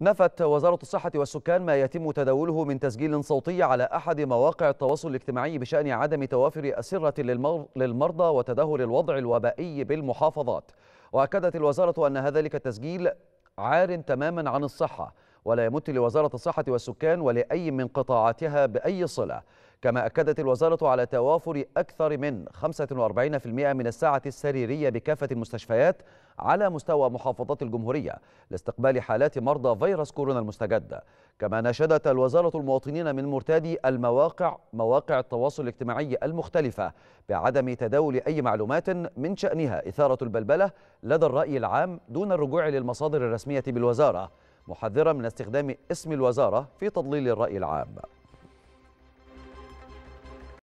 نفت وزارة الصحة والسكان ما يتم تداوله من تسجيل صوتي على أحد مواقع التواصل الاجتماعي بشأن عدم توافر أسرة للمرضى وتدهور الوضع الوبائي بالمحافظات وأكدت الوزارة أن ذلك التسجيل عار تماما عن الصحة ولا يمت لوزارة الصحة والسكان ولأي من قطاعاتها بأي صلة كما أكدت الوزارة على توافر أكثر من 45% من الساعة السريرية بكافة المستشفيات على مستوى محافظات الجمهورية لاستقبال حالات مرضى فيروس كورونا المستجد كما ناشدت الوزارة المواطنين من مرتادي المواقع مواقع التواصل الاجتماعي المختلفة بعدم تداول أي معلومات من شأنها إثارة البلبلة لدى الرأي العام دون الرجوع للمصادر الرسمية بالوزارة محذرة من استخدام اسم الوزارة في تضليل الرأي العام